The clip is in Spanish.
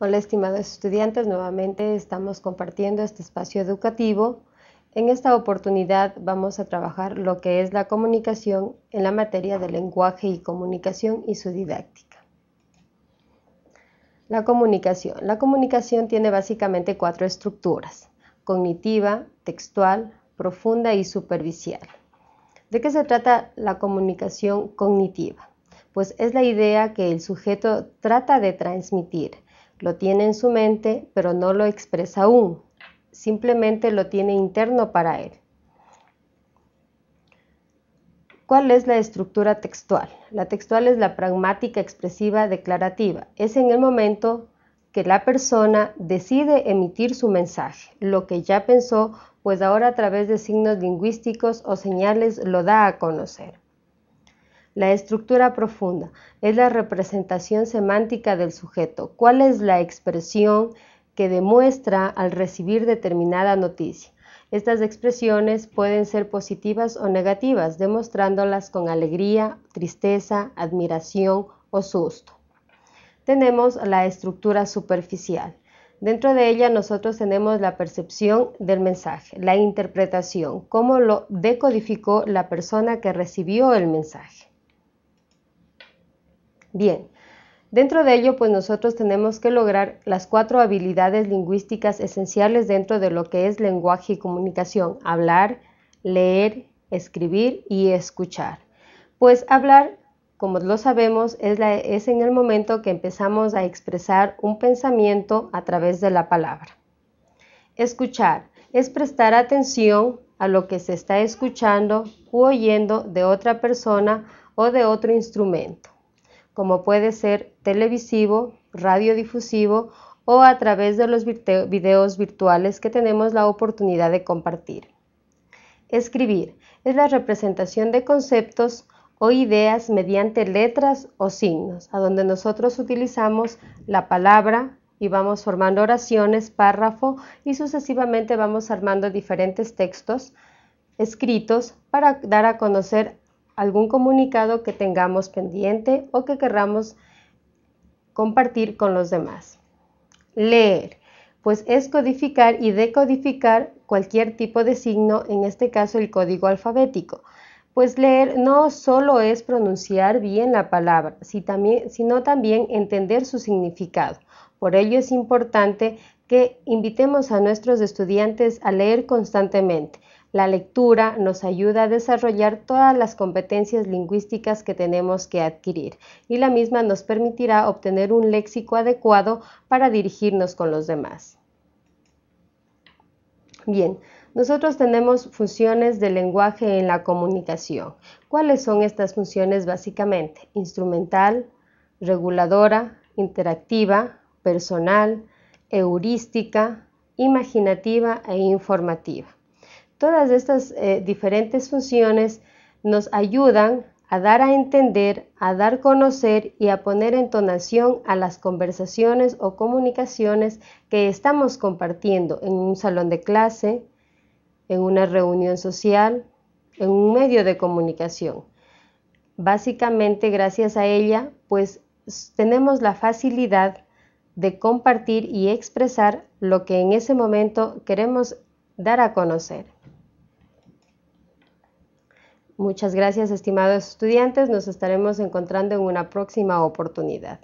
Hola estimados estudiantes, nuevamente estamos compartiendo este espacio educativo. En esta oportunidad vamos a trabajar lo que es la comunicación en la materia de lenguaje y comunicación y su didáctica. La comunicación. La comunicación tiene básicamente cuatro estructuras, cognitiva, textual, profunda y superficial. ¿De qué se trata la comunicación cognitiva? Pues es la idea que el sujeto trata de transmitir lo tiene en su mente, pero no lo expresa aún. Simplemente lo tiene interno para él. ¿Cuál es la estructura textual? La textual es la pragmática expresiva declarativa. Es en el momento que la persona decide emitir su mensaje. Lo que ya pensó, pues ahora a través de signos lingüísticos o señales lo da a conocer. La estructura profunda es la representación semántica del sujeto. ¿Cuál es la expresión que demuestra al recibir determinada noticia? Estas expresiones pueden ser positivas o negativas, demostrándolas con alegría, tristeza, admiración o susto. Tenemos la estructura superficial. Dentro de ella nosotros tenemos la percepción del mensaje, la interpretación, cómo lo decodificó la persona que recibió el mensaje. Bien, dentro de ello, pues nosotros tenemos que lograr las cuatro habilidades lingüísticas esenciales dentro de lo que es lenguaje y comunicación, hablar, leer, escribir y escuchar. Pues hablar, como lo sabemos, es, es en el momento que empezamos a expresar un pensamiento a través de la palabra. Escuchar es prestar atención a lo que se está escuchando u oyendo de otra persona o de otro instrumento como puede ser televisivo, radiodifusivo o a través de los videos virtuales que tenemos la oportunidad de compartir. Escribir es la representación de conceptos o ideas mediante letras o signos, a donde nosotros utilizamos la palabra y vamos formando oraciones, párrafo y sucesivamente vamos armando diferentes textos escritos para dar a conocer algún comunicado que tengamos pendiente o que querramos compartir con los demás. Leer, pues es codificar y decodificar cualquier tipo de signo, en este caso el código alfabético. Pues leer no solo es pronunciar bien la palabra, sino también entender su significado. Por ello es importante que invitemos a nuestros estudiantes a leer constantemente, la lectura nos ayuda a desarrollar todas las competencias lingüísticas que tenemos que adquirir y la misma nos permitirá obtener un léxico adecuado para dirigirnos con los demás. Bien, nosotros tenemos funciones del lenguaje en la comunicación. ¿Cuáles son estas funciones básicamente? Instrumental, reguladora, interactiva, personal, heurística, imaginativa e informativa. Todas estas eh, diferentes funciones nos ayudan a dar a entender, a dar conocer y a poner entonación a las conversaciones o comunicaciones que estamos compartiendo en un salón de clase, en una reunión social, en un medio de comunicación. Básicamente, gracias a ella, pues tenemos la facilidad de compartir y expresar lo que en ese momento queremos dar a conocer. Muchas gracias, estimados estudiantes. Nos estaremos encontrando en una próxima oportunidad.